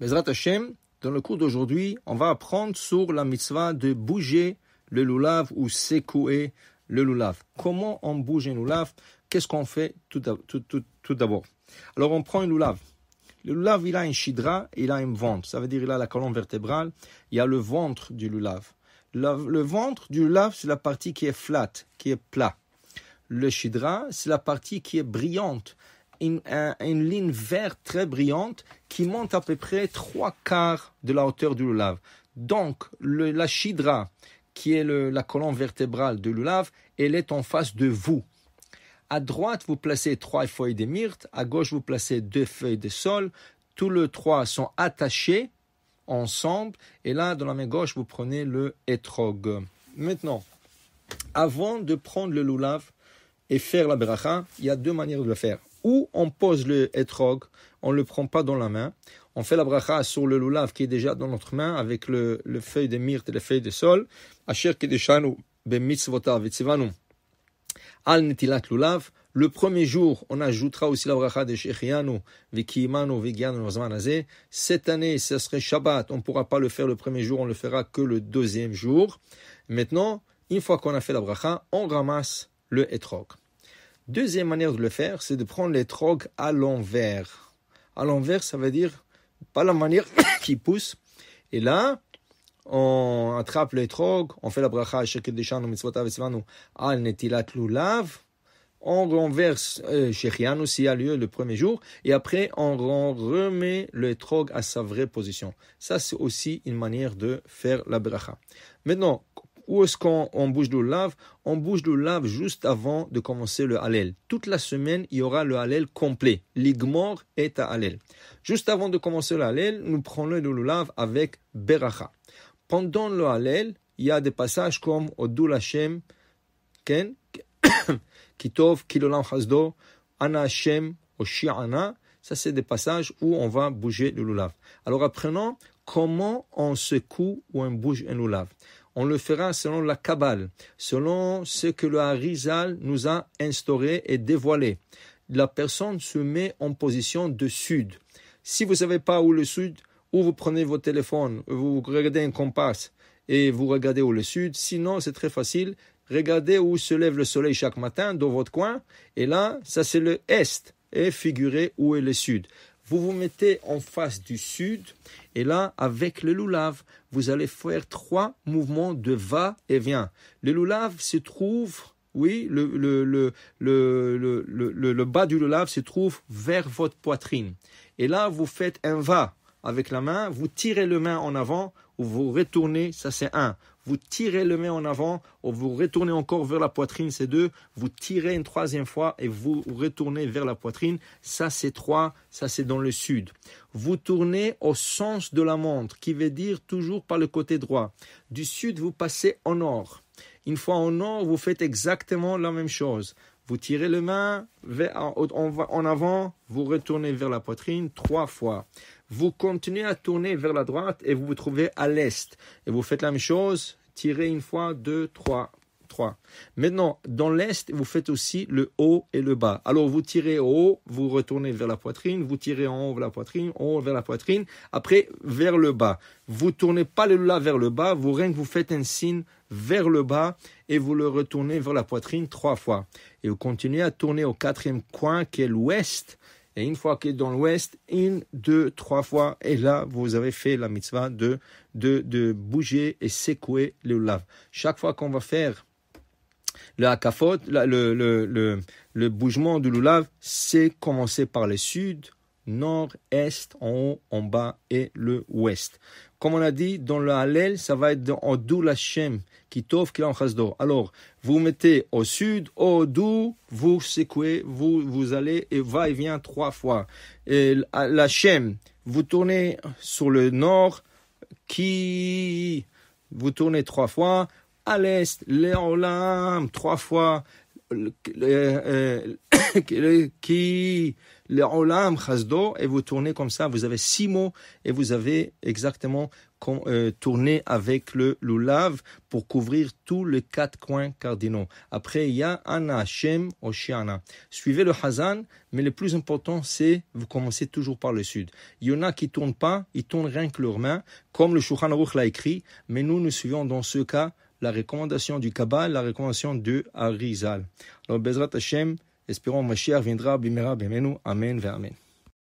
Bezrat Hashem, dans le cours d'aujourd'hui, on va apprendre sur la mitzvah de bouger le lulav ou secouer le lulav. Comment on bouge un lulav Qu'est-ce qu'on fait tout, d'abord Alors, on prend un lulav. Le lulav, il a un chidra, il a un ventre. Ça veut dire il a la colonne vertébrale, il y a le ventre du lulav. Le, ventre du lulav, c'est la partie qui est flat, qui est plat. Le chidra, c'est la partie qui est brillante, une, ligne verte très brillante qui monte à peu près trois quarts de la hauteur du lulav. Donc, le, la chidra, qui est la colonne vertébrale du l'ulav, elle est en face de vous. À droite, vous placez trois feuilles de myrte, à gauche, vous placez deux feuilles de sol. Tous les trois sont attachés ensemble, et là, dans la main gauche, vous prenez le etrog. Maintenant, avant de prendre le lulav et faire la bracha, il y a deux manières de le faire. Où on pose le etrog, on ne le prend pas dans la main, on fait la bracha sur le lulav qui est déjà dans notre main avec le, feuille de myrte et les feuilles de sol, al lulav, le premier jour, on ajoutera aussi la bracha de Shechianu, Vikimanu, Vigianu, Cette année, ce serait Shabbat. On ne pourra pas le faire le premier jour, on le fera que le deuxième jour. Maintenant, une fois qu'on a fait la bracha, on ramasse le etrog. Deuxième manière de le faire, c'est de prendre les trogues à l'envers. À l'envers, ça veut dire pas la manière qui pousse. Et là, on attrape les trogues, on fait la bracha al netilat lulav, on renverse Shechian euh, aussi aussi a lieu le premier jour, et après on remet les trog à sa vraie position. Ça, c'est aussi une manière de faire la bracha. Maintenant, où est-ce qu'on bouge le lave On bouge le lave juste avant de commencer le Hallel. Toute la semaine, il y aura le Hallel complet. L'Igmor est à halal. Juste avant de commencer le halal, nous prenons le lulav avec Beracha. Pendant le Hallel, il y a des passages comme Odul Hashem, Ken, Kitov, Kilolam Hasdo, Ana Hashem, Ana. Ça, c'est des passages où on va bouger le lulav. Alors, apprenons comment on secoue ou on bouge un lave. On le fera selon la Kabbale, selon ce que le Harizal nous a instauré et dévoilé. La personne se met en position de sud. Si vous ne savez pas où le sud, ou vous prenez votre téléphone, vous regardez un compas et vous regardez où le sud. Sinon, c'est très facile. Regardez où se lève le soleil chaque matin dans votre coin. Et là, ça c'est le est. Et figurez où est le sud vous vous mettez en face du sud, et là, avec le loulave, vous allez faire trois mouvements de va et vient. Le loulave se trouve, oui, le, le, bas du loulave se trouve vers votre poitrine. Et là, vous faites un va avec la main, vous tirez le main en avant, vous retournez, ça c'est un vous tirez le main en avant, vous retournez encore vers la poitrine, c'est deux, vous tirez une troisième fois et vous retournez vers la poitrine, ça c'est trois, ça c'est dans le sud. Vous tournez au sens de la montre, qui veut dire toujours par le côté droit. Du sud, vous passez au nord. Une fois au nord, vous faites exactement la même chose. Vous tirez le main en avant, vous retournez vers la poitrine trois fois. Vous continuez à tourner vers la droite et vous vous trouvez à l'est. Et vous faites la même chose, tirez une fois, deux, trois. trois. Maintenant, dans l'est, vous faites aussi le haut et le bas. Alors, vous tirez haut, vous retournez vers la poitrine, vous tirez en haut vers la poitrine, en haut vers la poitrine, après vers le bas. Vous tournez pas le là vers le bas, vous rien que vous faites un signe vers le bas et vous le retournez vers la poitrine trois fois. Et vous continuez à tourner au quatrième coin qui est l'ouest une fois qu'il est dans l'ouest, une, deux, trois fois, et là, vous avez fait la mitzvah de, de, bouger et secouer le lave. Chaque fois qu'on va faire le hakafot, le, le, bougement du lulav, c'est commencer par le sud, nord, est, en haut, en bas et le ouest. Comme on a dit, dans le Hallel, ça va être en dou la Shem, qui tourne, qui en d'eau Alors, vous mettez au sud, au dou, vous secouez, vous, vous allez et va et vient trois fois. Et la Shem, vous tournez sur le nord, qui, vous tournez trois fois, à l'est, l'Eolam, trois fois, euh, qui le et vous tournez comme ça, vous avez six mots et vous avez exactement euh, tourné avec le lulav pour couvrir tous les quatre coins cardinaux. Après, il y a Anna, Hashem, oshiana Suivez le Hazan, mais le plus important, c'est vous commencez toujours par le sud. Il y en a qui tournent pas, ils tournent rien que leurs mains, comme le Shulchan Aruch l'a écrit, mais nous, nous suivons dans ce cas la recommandation du Kabbal, la recommandation de Arizal. Alors, Bezrat Hashem, espérons, ma chère, viendra, bimera, bimenu, amen, ve amen.